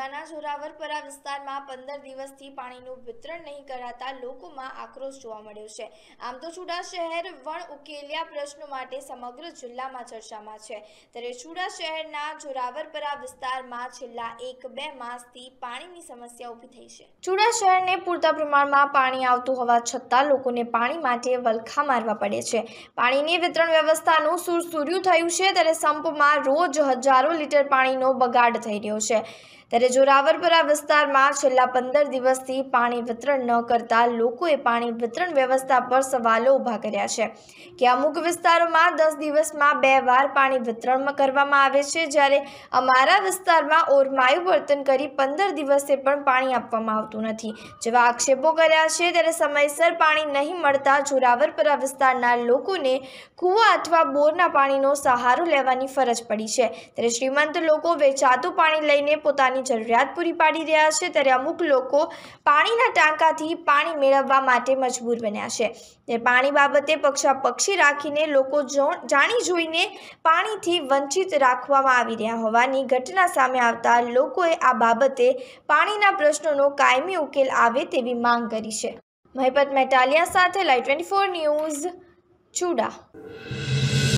ઉગાના જોરાવરપરા વિસ્તારમાં પંદર દિવસથી પાણીનું વિતરણ નહીં કરાતા લોકોમાં આક્રોશ જોવા મળ્યો છે આમ તો ચુડા શહેર વણ ઉકેલ્યા પ્રશ્નો માટે સમગ્ર જિલ્લામાં ચર્ચામાં છે ત્યારે ચુડા શહેરના પરા વિસ્તારમાં છેલ્લા એક બે માસથી પાણીની સમસ્યા ઊભી થઈ છે ચુડા શહેરને પૂરતા પ્રમાણમાં પાણી આવતું હોવા છતાં લોકોને પાણી માટે વલખા મારવા પડે છે પાણીની વિતરણ વ્યવસ્થાનું સુર સુર્યું થયું છે ત્યારે સંપમાં રોજ હજારો લીટર પાણીનો બગાડ થઈ રહ્યો છે ત્યારે જોરાવરપરા વિસ્તારમાં છેલ્લા પંદર દિવસથી પાણી વિતરણ ન કરતા લોકોએ પાણી વિતરણ વ્યવસ્થા પર સવાલો ઊભા કર્યા છે કે અમુક વિસ્તારોમાં દસ દિવસમાં બે વાર પાણી વિતરણ કરવામાં આવે છે જ્યારે અમારા વિસ્તારમાં ઓરમાયું વર્તન કરી પંદર દિવસે પણ પાણી આપવામાં આવતું નથી જેવા આક્ષેપો કર્યા છે ત્યારે સમયસર પાણી નહીં મળતા જોરાવરપરા વિસ્તારના લોકોને કૂવા અથવા બોરના પાણીનો સહારો લેવાની ફરજ પડી છે ત્યારે શ્રીમંત લોકો વેચાતું પાણી લઈને પોતાની પાણી જરૂરિયાત પૂરી પાડી રહ્યા છે ત્યારે અમુક લોકો પાણીના ટાંકાથી પાણી મેળવવા માટે મજબૂર બન્યા છે પાણી બાબતે પક્ષા પક્ષી રાખીને લોકો જાણી જોઈને પાણીથી વંચિત રાખવામાં આવી રહ્યા હોવાની ઘટના સામે આવતા લોકોએ આ બાબતે પાણીના પ્રશ્નોનો કાયમી ઉકેલ આવે તેવી માંગ કરી છે મહેપત મેટાલિયા સાથે live twenty four news Chuda